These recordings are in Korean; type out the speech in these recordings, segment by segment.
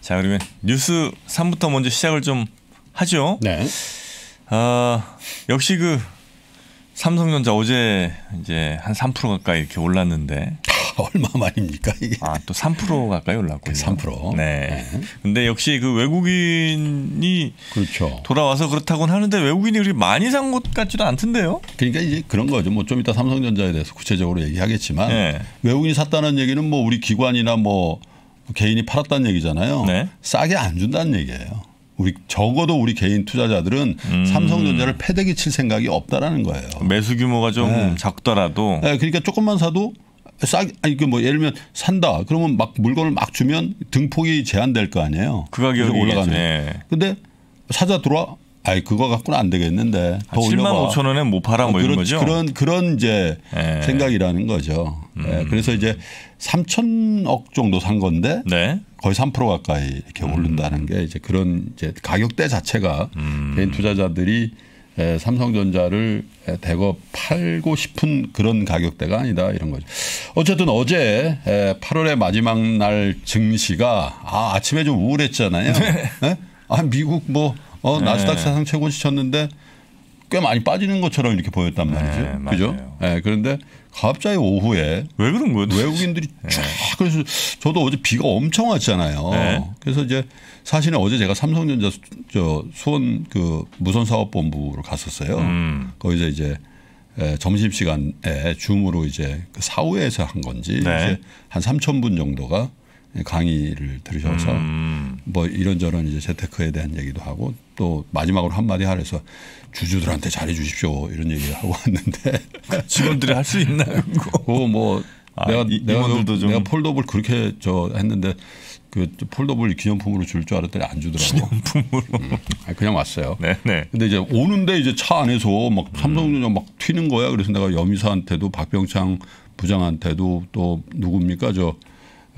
자 그러면 뉴스 3부터 먼저 시작을 좀 하죠. 네. 아 역시 그 삼성전자 어제 이제 한 3% 가까이 이렇게 올랐는데 얼마 만입니까 이게? 아또 3% 가까이 올랐군요. 3%. 그 네. 근데 역시 그 외국인이 그렇죠. 돌아와서 그렇다곤 하는데 외국인이 그렇게 많이 산 것 같지도 않던데요? 그러니까 이제 그런 거죠. 뭐 좀 이따 삼성전자에 대해서 구체적으로 얘기하겠지만 네. 외국인이 샀다는 얘기는 뭐 우리 기관이나 뭐 개인이 팔았다는 얘기잖아요. 네. 싸게 안 준다는 얘기예요. 우리 적어도 우리 개인 투자자들은 음. 삼성전자를 패대기 칠 생각이 없다라는 거예요. 매수 규모가 좀 네. 작더라도. 네, 그러니까 조금만 사도 싸게 아니 그 뭐 예를 들면 산다 그러면 막 물건을 막 주면 등폭이 제한될 거 아니에요. 그 가격이 올라가면. 네. 근데 사자 들어와. 아이 그거 갖고는 안 되겠는데 더 아, 7만 올려봐. 5천 원에 못 팔아 뭐 그런, 이런 거죠. 그런 그런 이제 네. 생각이라는 거죠. 음. 예, 그래서 이제 3천억 정도 산 건데 네. 거의 3% 가까이 이렇게 음. 오른다는 게 이제 그런 이제 가격대 자체가 음. 개인 투자자들이 에, 예, 삼성전자를 에, 예, 대거 팔고 싶은 그런 가격대가 아니다 이런 거죠. 어쨌든 어제 에, 8월의 마지막 날 증시가 아, 아침에 좀 우울했잖아요. 네? 아 미국 뭐 어, 나스닥 네. 사상 최고 시쳤는데 꽤 많이 빠지는 것처럼 이렇게 보였단 네, 말이죠. 네, 그죠? 네, 그런데 갑자기 오후에 왜 그런 거예요? 외국인들이 쫙 네. 그래서 저도 어제 비가 엄청 왔잖아요. 네. 그래서 이제 사실은 어제 제가 삼성전자 저 수원 그 무선 사업본부로 갔었어요. 음. 거기서 이제 예, 점심 시간에 줌으로 이제 그 사후에서 한 건지 네. 이제 한3 0 0 0분 정도가 강의를 들으셔서 음. 뭐 이런저런 이제 재테크에 대한 얘기도 하고 또 마지막으로 한마디 하래서 주주들한테 잘해 주십시오 이런 얘기를 하고 왔는데 직원들이 할 수 있나요? 뭐 아, 내가 이, 내가, 내가 폴더블 그렇게 저 했는데 그 폴더블 기념품으로 줄 줄 알았더니 안 주더라고. 기념품으로. 음, 그냥 왔어요. 네네. 네. 근데 이제 오는데 이제 차 안에서 막 삼성전자 음. 막 튀는 거야. 그래서 내가 여미사한테도 박병창 부장한테도 또 누굽니까 저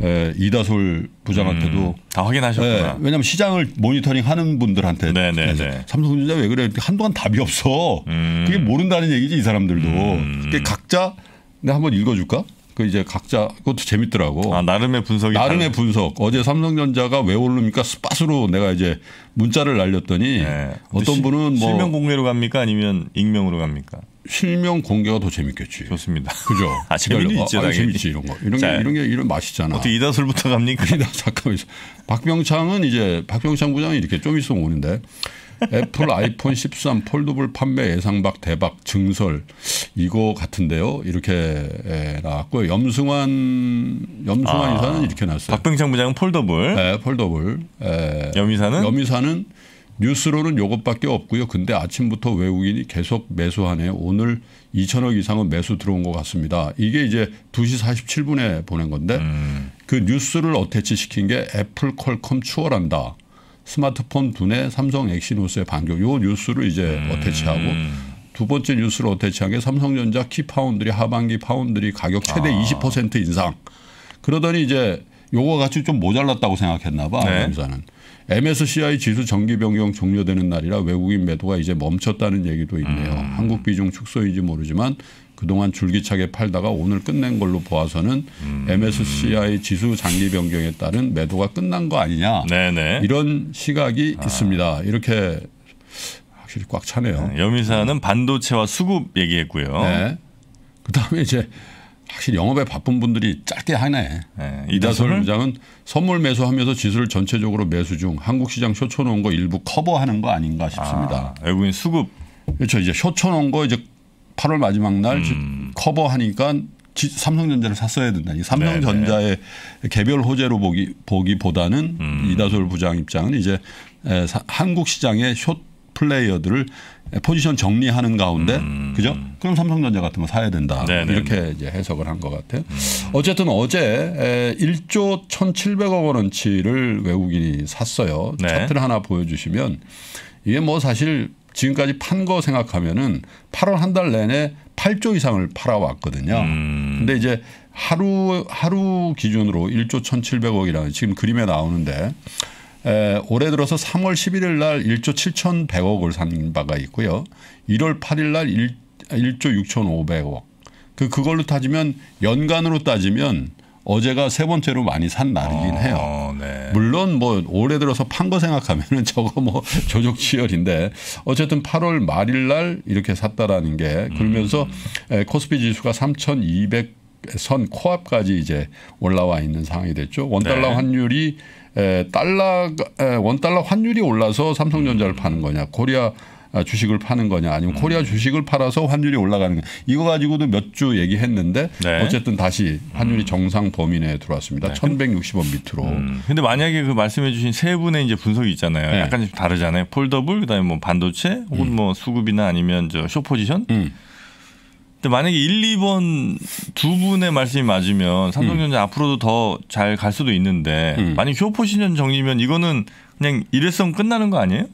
에, 예, 이다솔 부장한테도 음, 다 확인하셨구나. 예, 네, 왜냐하면 시장을 모니터링하는 분들한테 네네네. 삼성전자 왜 그래? 한동안 답이 없어. 음. 그게 모른다는 얘기지 이 사람들도. 음. 그게 각자 내가 한번 읽어줄까? 그 이제 각자 그것도 재밌더라고. 아 나름의 분석이 나름의 다른... 분석. 어제 삼성전자가 왜 오릅니까? 스팟으로 내가 이제 문자를 날렸더니 네. 어떤 분은 뭐 실명 공개로 갑니까 아니면 익명으로 갑니까? 실명 공개가 더 재밌겠지. 좋습니다. 그죠? 아, 재미는 있죠. 아, 재밌지 이런 거. 이런 게 이런 게 이런 맛있잖아. 어떻게 이다솔부터 갑니까? 이다 잠깐만. 박병창은 이제 박병창 부장이 이렇게 좀 있으면 오는데 애플 아이폰 13 폴더블 판매 예상박 대박 증설 이거 같은데요. 이렇게 예, 나왔고요. 염승환 염승환 아, 이사는 이렇게 났어요. 박병창 부장은 폴더블. 네, 폴더블. 예, 염 이사는 염 이사는 뉴스로는 요것밖에 없고요. 근데 아침부터 외국인이 계속 매수하네요. 오늘 2천억 이상은 매수 들어온 것 같습니다. 이게 이제 2시 47분에 보낸 건데 음. 그 뉴스를 어태치 시킨 게 애플 퀄컴 추월한다. 스마트폰 두뇌 삼성 엑시노스의 반격. 요 뉴스를 이제 음. 어태치하고 두 번째 뉴스를 어태치한 게 삼성전자 키 파운드리 하반기 파운드리 가격 최대 아. 20% 인상. 그러더니 이제 요거 같이 좀 모자랐다고 생각했나 봐. 네. 감사는. MSCI 지수 정기 변경 종료되는 날이라 외국인 매도가 이제 멈췄다는 얘기도 있네요. 음. 한국 비중 축소인지 모르지만 그동안 줄기차게 팔다가 오늘 끝낸 걸로 보아서는 음. MSCI 지수 장기 변경에 따른 매도가 끝난 거 아니냐 네네. 이런 시각이 아. 있습니다. 이렇게 확실히 꽉 차네요. 네. 여미사는 반도체와 수급 얘기했고요. 네. 그다음에 이제 확실히 영업에 바쁜 분들이 짧게 하네. 네. 이다솔 부장은 선물 매수하면서 지수를 전체적으로 매수 중 한국 시장 쇼쳐놓은 거 일부 커버하는 거 아닌가 싶습니다. 아, 외국인 수급. 그렇죠. 이제 쇼쳐놓은 거 이제 8월 마지막 날 음. 커버하니까 삼성전자를 샀어야 된다. 이 삼성전자의 네네. 개별 호재로 보기 보기보다는 음. 이다솔 부장 입장은 이제 한국 시장의 숏 플레이어들을 포지션 정리하는 가운데 음. 그죠? 그럼 삼성전자 같은 거 사야 된다. 네네 네, 이렇게 네. 이제 해석을 한 것 같아요. 음. 어쨌든 어제 1조 1,700억 원치를 외국인이 샀어요. 네. 차트를 하나 보여주시면 이게 뭐 사실 지금까지 판 거 생각하면은 8월 한 달 내내 8조 이상을 팔아왔거든요. 음. 근데 이제 하루 하루 기준으로 1조 1,700억이라는 지금 그림에 나오는데 에, 올해 들어서 3월 11일 날 1조 7,100억을 산 바가 있고요. 1월 8일 날 1, 1조 6,500억. 그 그걸로 따지면 연간으로 따지면 어제가 세 번째로 많이 산 날이긴 해요. 아, 네. 물론 뭐 올해 들어서 판 거 생각하면은 저거 뭐 조족 치열인데 어쨌든 8월 말일 날 이렇게 샀다라는 게 그러면서 음. 코스피 지수가 3,200선 코앞까지 이제 올라와 있는 상황이 됐죠. 원달러 네. 환율이 에, 달러 에, 원달러 환율이 올라서 삼성전자를 파는 거냐 코리아 아, 주식을 파는 거냐 아니면 코리아 음. 주식을 팔아서 환율이 올라가는 거냐 이거 가지고도 몇 주 얘기했는데 네. 어쨌든 다시 환율이 음. 정상 범위 내에 들어왔습니다. 네. 1160원 밑으로. 음. 근데 만약에 그 말씀해 주신 세 분의 이제 분석이 있잖아요. 네. 약간 좀 다르잖아요. 폴더블 그다음에 뭐 반도체 혹은 음. 뭐 수급이나 아니면 저 쇼포지션 음. 만약에 1, 2번 두 분의 말씀이 맞으면 삼성전자 음. 앞으로도 더 잘 갈 수도 있는데 음. 만약 효포 신현 정리면 이거는 그냥 일회성 끝나는 거 아니에요?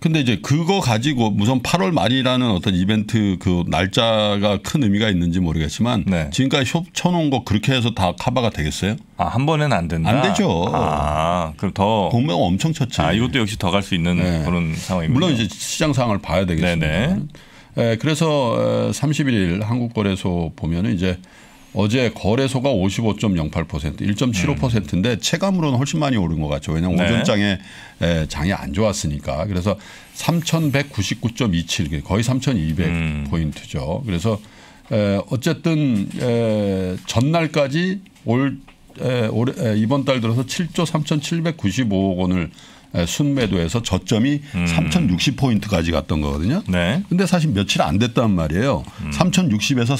근데 이제 그거 가지고 무슨 8월 말이라는 어떤 이벤트 그 날짜가 큰 의미가 있는지 모르겠지만 네. 지금까지 쇼 쳐놓은 거 그렇게 해서 다 커버가 되겠어요? 아 한 번에는 안 된다. 안 되죠. 아 그럼 더 공명 엄청 쳤지. 아 이것도 역시 더 갈 수 있는 네. 그런 상황입니다. 물론 이제 시장 상황을 봐야 되겠습니다. 네네. 에, 예, 그래서 31일 어, 한국거래소 보면은 이제 어제 거래소가 55.08% 1.75%인데 음. 체감으로는 훨씬 많이 오른 것 같죠. 왜냐하면 네. 오전장에 에, 예, 장이 안 좋았으니까. 그래서 3,199.27 거의 3,200 음. 포인트죠. 그래서 에, 예, 어쨌든 에, 전날까지 올 에, 올해 에, 이번 달 들어서 7조 3,795억 원을 예, 순매도에서 저점이 음. 3,060포인트까지 갔던 거거든요. 네. 근데 사실 며칠 안 됐단 말이에요. 음. 3,060에서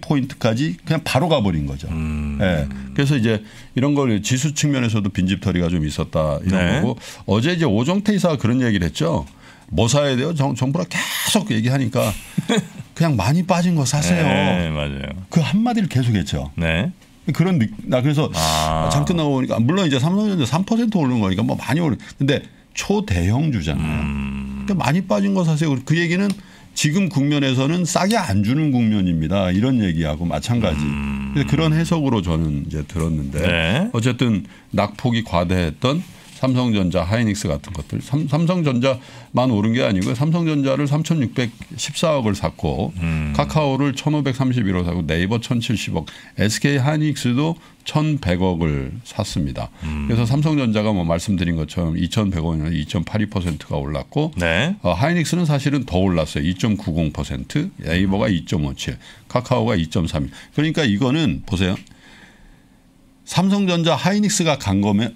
3,200포인트까지 그냥 바로 가버린 거죠. 음. 네. 그래서 이제 이런 걸 지수 측면에서도 빈집털이가 좀 있었다 이런 네. 거고 어제 이제 오정태 이사가 그런 얘기를 했죠. 뭐 사야 돼요? 정, 정부가 계속 얘기하니까 그냥 많이 빠진 거 사세요. 네, 맞아요. 그 한마디를 계속했죠. 네. 그런 나 그래서 아. 잠깐 나오니까 물론 이제 삼성전자 3% 오른 거니까 뭐 많이 오른 근데 초대형 주잖아요. 음. 그러니까 많이 빠진 거 사세요. 그 얘기는 지금 국면에서는 싸게 안 주는 국면입니다. 이런 얘기하고 마찬가지. 음. 그런 해석으로 저는 이제 들었는데 네. 어쨌든 낙폭이 과대했던 삼성전자, 하이닉스 같은 것들. 삼, 삼성전자만 오른 게 아니고 요 삼성전자를 3,614억을 샀고 음. 카카오를 1,531억 사고 네이버 1,070억, SK 하이닉스도 1,100억을 샀습니다. 음. 그래서 삼성전자가 뭐 말씀드린 것처럼 2,100원이나 2.82%가 올랐고 네. 어, 하이닉스는 사실은 더 올랐어요. 2.90%, 네이버가 2.57, 카카오가 2.32. 그러니까 이거는 보세요. 삼성전자 하이닉스가 간 거면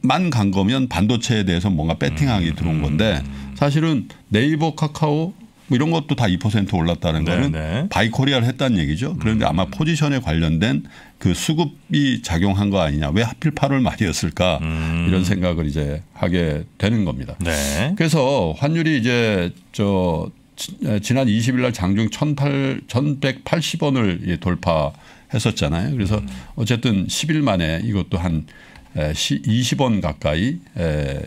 만간 거면 반도체에 대해서 뭔가 배팅하기 음, 들어온 건데 음. 사실은 네이버 카카오 뭐 이런 것도 다 2% 올랐다는 네, 거는 네. 바이코리아를 했다는 얘기죠. 그런데 음. 아마 포지션에 관련된 그 수급이 작용한 거 아니냐. 왜 하필 8월 말이었을까 음. 이런 생각을 이제 하게 되는 겁니다. 네. 그래서 환율이 이제 저 아, 지난 20일 날 장중 1,880원을 돌파 했었잖아요. 그래서 음. 어쨌든 10일 만에 이것도 한 20원 가까이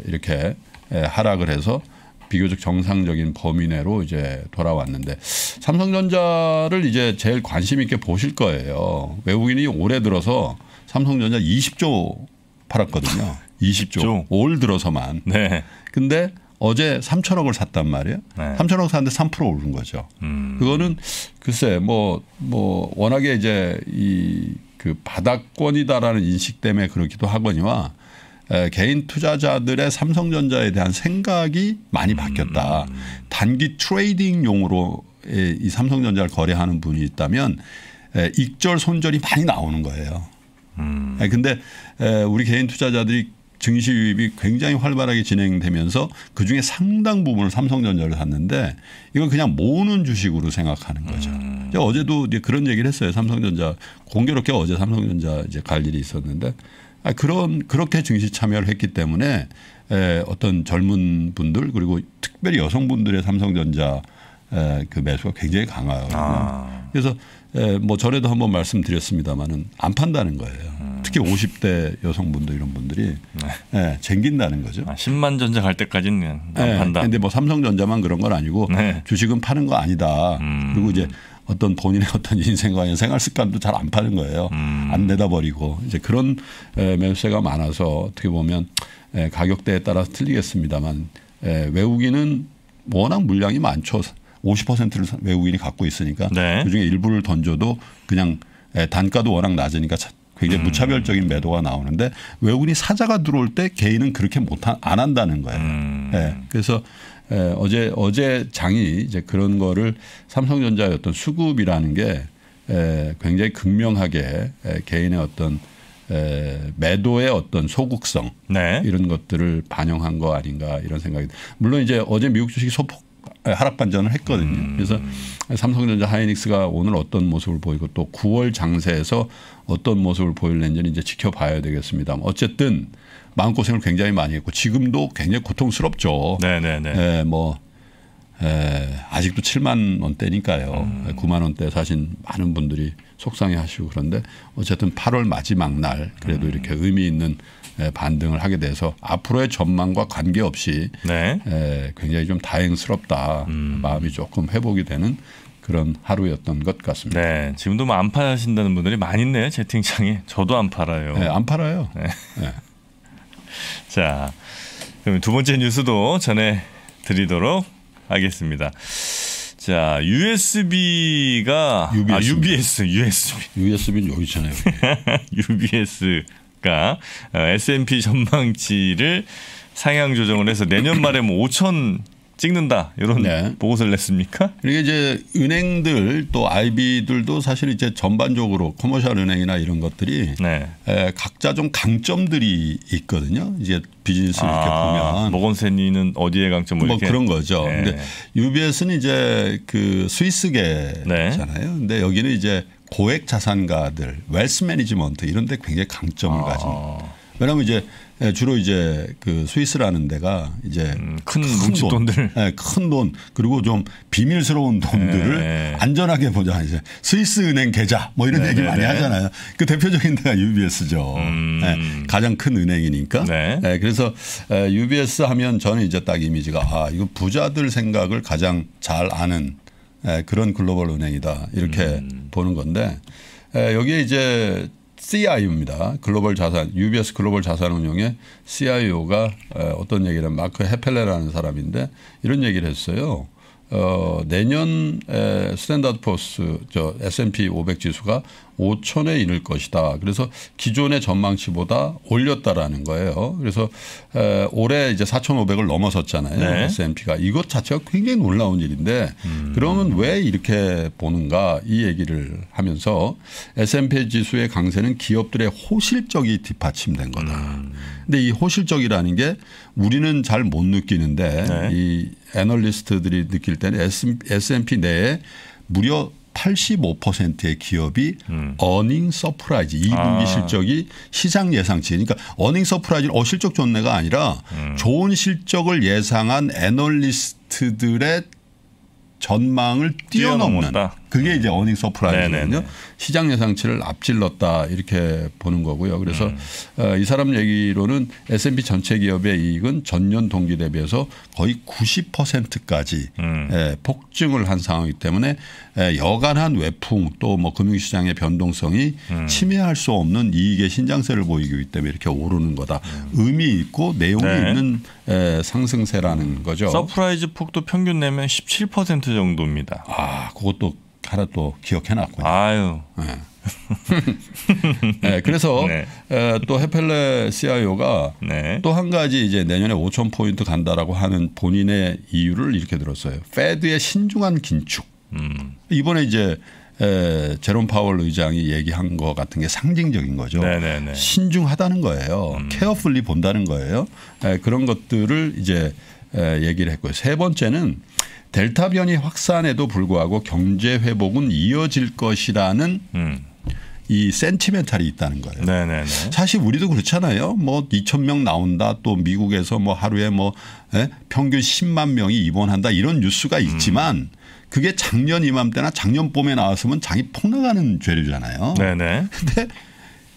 이렇게 하락을 해서 비교적 정상적인 범위 내로 이제 돌아왔는데 삼성전자를 이제 제일 관심 있게 보실 거예요. 외국인이 올해 들어서 삼성전자 20조 팔았거든요. 20조. 올 들어서만. 네. 근데 어제 3천억을 샀단 말이에요. 네. 3천억 샀는데 3% 오른 거죠. 음. 그거는 글쎄 뭐뭐 뭐 워낙에 이제 이 그 바닥권이다라는 인식 때문에 그렇기도 하거니와 에, 개인 투자자들의 삼성전자에 대한 생각이 많이 음. 바뀌었다. 음. 단기 트레이딩용으로 이 삼성전자를 거래하는 분이 있다면 에, 익절 손절이 많이 나오는 거예요. 음. 근데 우리 개인 투자자들이 증시 유입이 굉장히 활발하게 진행되면서 그중에 상당 부분을 삼성전자를 샀는데 이건 그냥 모으는 주식으로 생각하는 거죠. 음. 어제도 이제 그런 얘기를 했어요. 삼성전자 공교롭게 어제 삼성전자 이제 갈 일이 있었는데 아, 그런 그렇게 증시 참여를 했기 때문에 에, 어떤 젊은 분들 그리고 특별히 여성분들의 삼성전자 에, 그 매수가 굉장히 강하거든요 아. 그래서 예, 뭐 전에도 한 번 말씀드렸습니다만은 안 판다는 거예요. 음. 특히 50대 여성분들 이런 분들이 네. 예, 쟁긴다는 거죠. 아, 10만 전자 갈 때까지는 안 예, 판다. 근데 뭐 삼성전자만 그런 건 아니고 네. 주식은 파는 거 아니다. 음. 그리고 이제 어떤 본인의 어떤 인생과 생활 습관도 잘 안 파는 거예요. 음. 안 내다 버리고 이제 그런 에, 예, 매수세가 많아서 어떻게 보면 에, 예, 가격대에 따라서 틀리겠습니다만 에, 예, 외국인은 워낙 물량이 많죠. 50%를 외국인이 갖고 있으니까 네. 그중에 일부를 던져도 그냥 예, 단가도 워낙 낮으니까 굉장히 음. 무차별적인 매도가 나오는데 외국인이 사자가 들어올 때 개인은 그렇게 못 안 한다는 거예요. 음. 예. 그래서 예, 어제 어제 장이 이제 그런 거를 삼성전자의 어떤 수급이라는 게 예, 굉장히 극명하게 개인의 어떤 매도의 어떤 소극성 네. 이런 것들을 반영한 거 아닌가 이런 생각이 물론 이제 어제 미국 주식이 소폭 예, 하락 반전을 했거든요. 음. 그래서 삼성전자 하이닉스가 오늘 어떤 모습을 보이고 또 9월 장세에서 어떤 모습을 보일는지는 이제 지켜봐야 되겠습니다. 어쨌든 마음고생을 굉장히 많이 했고 지금도 굉장히 고통스럽죠. 네네네. 네, 네, 네. 예, 뭐 에, 예, 아직도 7만 원대니까요. 음. 9만 원대 사신 많은 분들이 속상해하시고 그런데 어쨌든 8월 마지막 날 그래도 음. 이렇게 의미 있는 예, 반등을 하게 돼서 앞으로의 전망과 관계없이 네. 에, 예, 굉장히 좀 다행스럽다 음. 마음이 조금 회복이 되는 그런 하루였던 것 같습니다. 네, 지금도 뭐안 파신다는 분들이 많이 있네요 채팅창에. 저도 안 팔아요. 네, 안 팔아요. 네. 네. 자, 그럼 두 번째 뉴스도 전해 드리도록 알겠습니다. 자, USB가 UBS. 아, UBS, USB. USB는 여기 있잖아요. UBS가 S&P 전망치를 상향 조정을 해서 내년 말에 뭐 5천 찍는다 이런 네. 보고서를 냈습니까? 이게 그러니까 이제 은행들 또 IB들도 사실 이제 전반적으로 커머셜 은행이나 이런 것들이 네. 에, 각자 좀 강점들이 있거든요. 이제 비즈니스 를 아, 이렇게 보면 모건센이는 어디에 강점을 뭐, 뭐 이렇게. 그런 거죠. 네. 근데 UBS는 이제 그 스위스계잖아요. 네. 근데 여기는 이제 고액 자산가들, 웰스 매니지먼트 이런 데 굉장히 강점을 아. 가진 왜냐하면 이제 예, 주로 이제 그 스위스라는 데가 이제 음, 큰, 돈, 들 예, 네, 큰돈 그리고 좀 비밀스러운 돈들을 네. 안전하게 보자 이제 스위스 은행 계좌 뭐 이런 네. 얘기 네, 많이 네. 하잖아요. 그 대표적인 데가 UBS죠. 음. 가장 큰 은행이니까. 네. 그래서 UBS 하면 저는 이제 딱 이미지가 아 이거 부자들 생각을 가장 잘 아는 그런 글로벌 은행이다 이렇게 음. 보는 건데 여기에 이제 CIO입니다. 글로벌 자산 UBS 글로벌 자산운용의 CIO가 어떤 얘기를 마크 헤펠레라는 사람인데 이런 얘기를 했어요. 어, 내년 에, 스탠다드 포스 저 S&P 500 지수가 5천에 이를 것이다. 그래서 기존의 전망치보다 올렸다라는 거예요. 그래서 에, 올해 이제 4,500을 넘어섰잖아요. 네. S&P가 이것 자체가 굉장히 놀라운 일인데 음. 그러면 왜 이렇게 보는가 이 얘기를 하면서 S&P 지수의 강세는 기업들의 호실적이 뒷받침된 거다. 음. 근데 이 호실적이라는 게 우리는 잘 못 느끼는데 네. 이 애널리스트들이 느낄 때는 S&P 내에 무려 85%의 기업이 음. 어닝 서프라이즈 2분기 아. 실적이 시장 예상치 그러니까 어닝 서프라이즈는 어 실적 좋네가 아니라 음. 좋은 실적을 예상한 애널리스트들의 전망을 뛰어넘는 뛰어넘었다. 그게 이제 어닝 서프라이즈거든요. 네, 네, 네. 시장 예상치를 앞질렀다 이렇게 보는 거고요. 그래서 음. 어, 이 사람 얘기로는 S&P 전체 기업의 이익은 전년 동기 대비해서 거의 90%까지 음. 예, 폭증을 한 상황이기 때문에 에, 예, 여간한 외풍 또 뭐 금융시장의 변동성이 음. 침해할 수 없는 이익의 신장세를 보이기 때문에 이렇게 오르는 거다. 의미 있고 내용이 네. 있는 에, 예, 상승세라는 거죠. 서프라이즈 폭도 평균 내면 17% 정도입니다. 아, 그것도 하나 또 기억해 놨고요. 아유. 네. 네. 그래서 네. 에, 또해펠레 CIO가 네. 또한 가지 이제 내년에 5천 포인트 간다라고 하는 본인의 이유를 이렇게 들었어요. 페드의 신중한 긴축. 음. 이번에 이제 에, 제롬 파월 의장이 얘기한 것 같은 게 상징적인 거죠. 네네네. 네, 네. 신중하다는 거예요. 음. 케어풀리 본다는 거예요. 에, 그런 것들을 이제 에, 얘기를 했고요. 세 번째는 델타 변이 확산에도 불구하고 경제 회복은 이어질 것이라는 음. 이 센티멘탈이 있다는 거예요. 네네네. 사실 우리도 그렇잖아요. 뭐 2천 명 나온다. 또 미국에서 뭐 하루에 뭐 에? 예? 평균 10만 명이 입원한다. 이런 뉴스가 음. 있지만 음. 그게 작년 이맘때나 작년 봄에 나왔으면 장이 폭락하는 죄류잖아요. 네네. 근데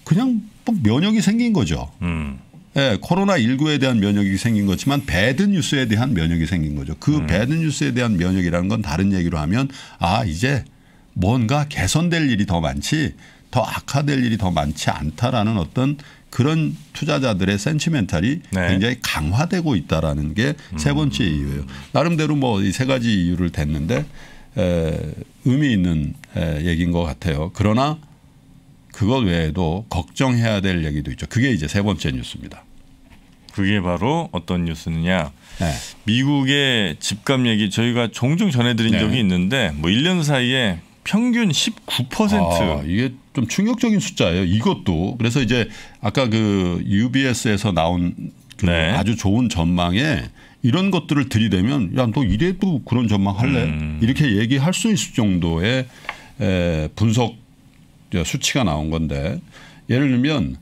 그냥 뭐 면역이 생긴 거죠. 음. 예, 코로나 19에 대한 면역이 생긴 거지만 배드 뉴스에 대한 면역이 생긴 거죠. 그 음. 배드 뉴스에 대한 면역이라는 건 다른 얘기로 하면 아 이제 뭔가 개선될 일이 더 많지 더 악화될 일이 더 많지 않다라는 어떤 그런 투자자들의 센치멘탈이 네. 굉장히 강화되고 있다라는 게세 음. 번째 이유예요. 나름대로 뭐 이 세 가지 이유를 댔는데 에, 의미 있는 에, 얘기인 것 같아요. 그러나 그것 외에도 걱정해야 될 얘기도 있죠. 그게 이제 세 번째 뉴스입니다. 그게 바로 어떤 뉴스느냐. 네. 미국의 집값 얘기 저희가 종종 전해드린 네. 적이 있는데 뭐 1년 사이에 평균 19%. 아, 이게 좀 충격적인 숫자예요. 이것도. 그래서 이제 아까 그 UBS에서 나온 그 네. 아주 좋은 전망에 이런 것들을 들이대면 야, 너 이래도 그런 전망 할래? 음. 이렇게 얘기할 수 있을 정도의 에, 분석 수치가 나온 건데 예를 들면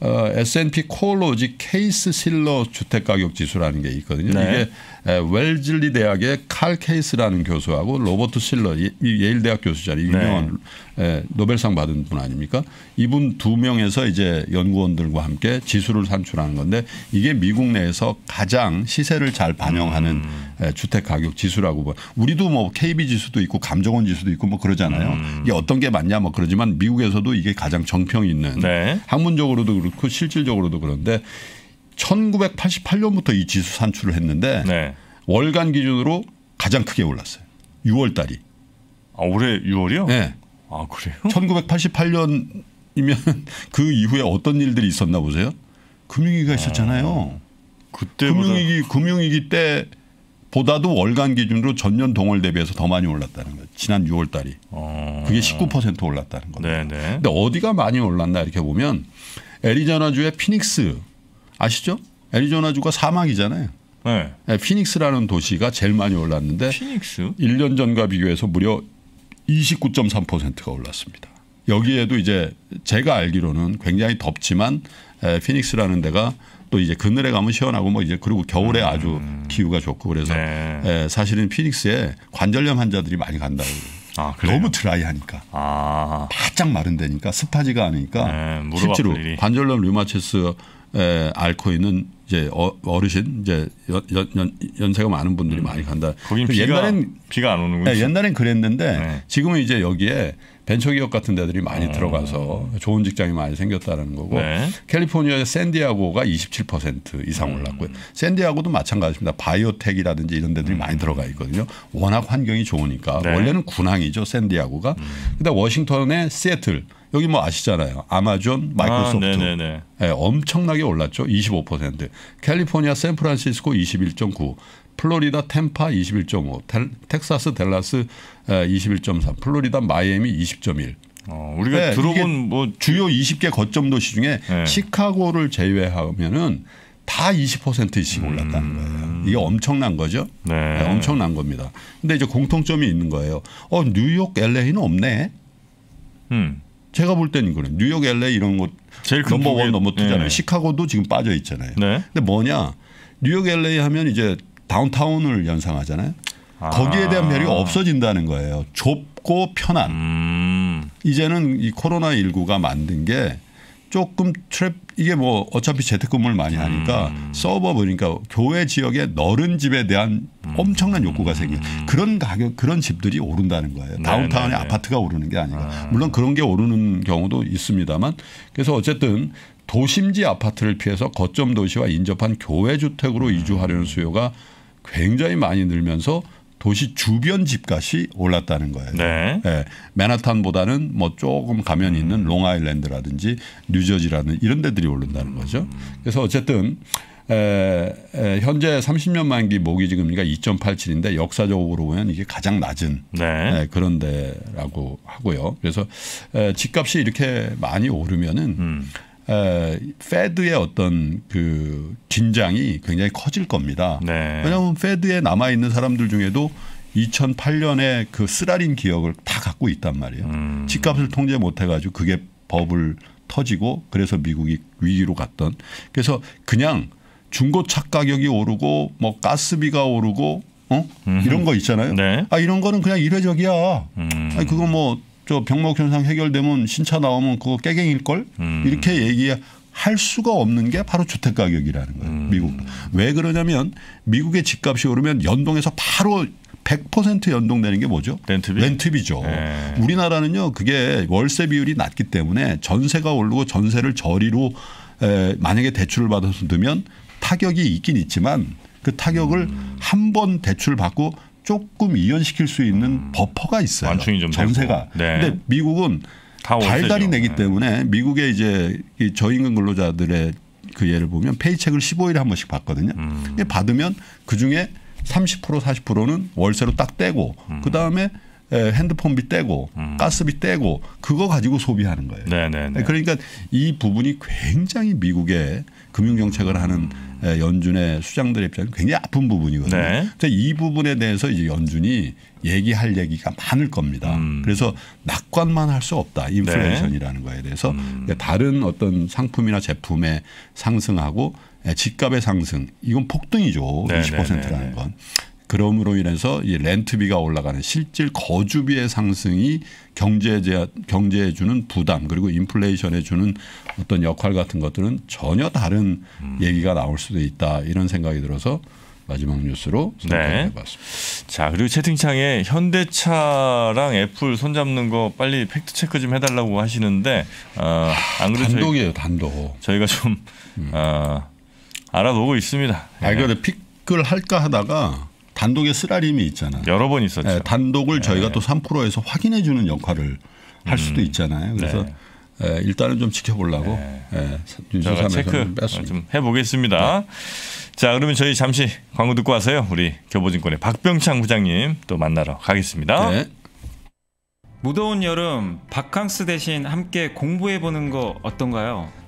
어, S&P 코로지 케이스 실러 주택 가격 지수라는 게 있거든요. 네. 이게 예, 웰즐리 대학의 칼 케이스라는 교수하고 로버트 실러 예, 예일 대학 교수잖아요. 유명한 네. 예, 노벨상 받은 분 아닙니까? 이분 두 명에서 이제 연구원들과 함께 지수를 산출하는 건데 이게 미국 내에서 가장 시세를 잘 반영하는 음. 주택 가격 지수라고 봐. 우리도 뭐 KB 지수도 있고 감정원 지수도 있고 뭐 그러잖아요. 음. 이게 어떤 게 맞냐 뭐 그러지만 미국에서도 이게 가장 정평이 있는 네. 학문적으로도 그렇고 실질적으로도 그런데 1988년부터 이 지수 산출을 했는데 네. 월간 기준으로 가장 크게 올랐어요. 6월 달이. 아, 올해 6월이요? 네. 아, 그래요? 1988년이면 그 이후에 어떤 일들이 있었나 보세요? 금융위기가 아, 있었잖아요. 그때 금융위기 금융위기 때 보다도 월간 기준으로 전년 동월 대비해서 더 많이 올랐다는 거예요. 지난 6월 달이. 아. 그게 19% 올랐다는 겁니다. 네네. 네. 근데 어디가 많이 올랐나 이렇게 보면 애리자나주의 피닉스 아시죠? 애리조나주가 사막이잖아요. 네. 네, 피닉스라는 도시가 제일 많이 올랐는데 피닉스? 1년 전과 비교해서 무려 29.3%가 올랐습니다. 여기에도 이제 제가 알기로는 굉장히 덥지만 에, 예, 피닉스라는 데가 또 이제 그늘에 가면 시원하고 뭐 이제 그리고 겨울에 음. 아주 기후가 좋고 그래서 네. 에, 예, 사실은 피닉스에 관절염 환자들이 많이 간다고. 아, 너무 드라이하니까 아. 바짝 마른 데니까 습하지가 않으니까 네, 실제로 관절염 류마체스 에, 앓고 있는 이제 어, 어르신 어 이제 연, 연, 연세가 많은 분들이 음. 많이 간다. 거긴 그 비가, 옛날엔 비가 안 오는군요. 예, 옛날엔 그랬는데 네. 지금은 이제 여기에 벤처기업 같은 데들이 많이 음. 들어가서 좋은 직장이 많이 생겼다는 거고 네. 캘리포니아의 샌디아고가 27% 이상 음. 올랐고요. 음. 샌디아고도 마찬가지입니다. 바이오텍이라든지 이런 데들이 음. 많이 들어가 있거든요. 워낙 환경이 좋으니까 네. 원래는 군항이죠 샌디아고가. 그다음 워싱턴의 시애틀 여기 뭐 아시잖아요. 아마존, 아, 마이크로소프트. 아, 네, 엄청나게 올랐죠. 25%. 캘리포니아 샌프란시스코 21.9. 플로리다 템파 21.5, 델, 텍사스 델라스 21.3, 플로리다 마이애미 20.1. 어, 우리가 네, 들어본 뭐 주요 20개 거점 도시 중에 네. 시카고를 제외하면은 다 20%씩 음. 올랐다는 거예요. 이게 엄청난 거죠. 네. 네. 엄청난 겁니다. 근데 이제 공통점이 있는 거예요. 어, 뉴욕, LA는 없네. 음. 제가 볼 때는 그래. 뉴욕, LA 이런 곳 제일 넘버원 넘버 투잖아요. 네. 시카고도 지금 빠져 있잖아요. 네. 근데 뭐냐? 뉴욕, LA 하면 이제 다운타운을 연상하잖아요. 아. 거기에 대한 배려가 없어진다는 거예요. 좁고 편한. 음. 이제는 이 코로나 19가 만든 게 조금 트랩 이게 뭐 어차피 재택근무를 많이 하니까 음. 서버 보니까 교회 지역의 너른 집에 대한 음. 엄청난 욕구가 생겨 음. 그런 가격 그런 집들이 오른다는 거예요 네, 다운타운의 네, 네. 아파트가 오르는 게 아니라 아. 물론 그런 게 오르는 경우도 있습니다만 그래서 어쨌든 도심지 아파트를 피해서 거점 도시와 인접한 교회 주택으로 음. 이주하려는 수요가 굉장히 많이 늘면서 도시 주변 집값이 올랐다는 거예요. 네. 네. 맨하탄보다는 뭐 조금 가면 음. 있는 롱아일랜드라든지 뉴저지라는 이런 데들이 오른다는 거죠. 그래서 어쨌든 에, 에, 현재 30년 만기 모기지 금리가 2.87인데 역사적으로 보면 이게 가장 낮은 네. 에, 예, 그런 데라고 하고요. 그래서 에, 집값이 이렇게 많이 오르면은 음. 에, 패드의 어떤 그 긴장이 굉장히 커질 겁니다. 네. 왜냐하면 패드에 남아 있는 사람들 중에도 2008년에 그 쓰라린 기억을 다 갖고 있단 말이에요. 음. 집값을 통제 못해가지고 그게 법을 터지고 그래서 미국이 위기로 갔던. 그래서 그냥 중고차 가격이 오르고 뭐 가스비가 오르고 어? 이런 거 있잖아요. 네. 아 이런 거는 그냥 이례적이야. 음. 아니 그거 뭐저 병목 현상 해결되면 신차 나오면 그거 깨갱일 걸 음. 이렇게 얘기할 수가 없는 게 바로 주택 가격이라는 거예요. 음. 미국 왜 그러냐면 미국의 집값이 오르면 연동해서 바로 100% 연동되는 게 뭐죠? 렌트비. 렌트비죠. 네. 우리나라는요 그게 월세 비율이 낮기 때문에 전세가 오르고 전세를 저리로 에, 만약에 대출을 받아서 두면 타격이 있긴 있지만 그 타격을 음. 한번 대출 받고 조금 이연시킬 수 있는 음. 버퍼가 있어요. 완충이 좀 전세가. 네. 근데 미국은 달달이 내기 네. 때문에 미국의 이제 이 저임금 근로자들의 그 예를 보면 페이첵을 15일에 한 번씩 받거든요. 음. 받으면 그 중에 30% 40%는 월세로 딱 떼고 음. 그 다음에 핸드폰비 떼고 음. 가스비 떼고 그거 가지고 소비하는 거예요. 네네네. 네, 네. 그러니까 이 부분이 굉장히 미국의 금융 정책을 하는 음. 예, 연준의 수장들 입장이 굉장히 아픈 부분이거든요. 네. 근데 이 부분에 대해서 이제 연준이 얘기할 얘기가 많을 겁니다. 음. 그래서 낙관만 할 수 없다. 인플레이션이라는 네. 거에 대해서 음. 그러니까 다른 어떤 상품이나 제품의 상승하고 예, 집값의 상승 이건 폭등이죠. 네, 20%라는 건. 그럼으로 인해서 이 렌트비가 올라가는 실질 거주비의 상승이 경제에 경제에 주는 부담 그리고 인플레이션에 주는 어떤 역할 같은 것들은 전혀 다른 음. 얘기가 나올 수도 있다 이런 생각이 들어서 마지막 뉴스로 선택해봤습니다. 네. 자 그리고 채팅창에 현대차랑 애플 손잡는 거 빨리 팩트 체크 좀 해달라고 하시는데 어, 안 그래도 단독이에요 저희, 단독. 저희가 좀 음. 어, 알아보고 있습니다. 아그거 예. 네. 픽을 할까 하다가 단독의 쓰라림이 있잖아. 여러 번 있었죠. 예, 단독을 저희가 네. 또 3%에서 확인해 주는 역할을 할 음. 수도 있잖아요. 그래서 네. 예, 일단은 좀 지켜보려고 네. 예, 체크 아, 좀 해보겠습니다. 네. 자 그러면 저희 잠시 광고 듣고 와서요. 우리 교보증권의 박병창 부장님 또 만나러 가겠습니다. 네. 무더운 여름 바캉스 대신 함께 공부해보는 거 어떤가요?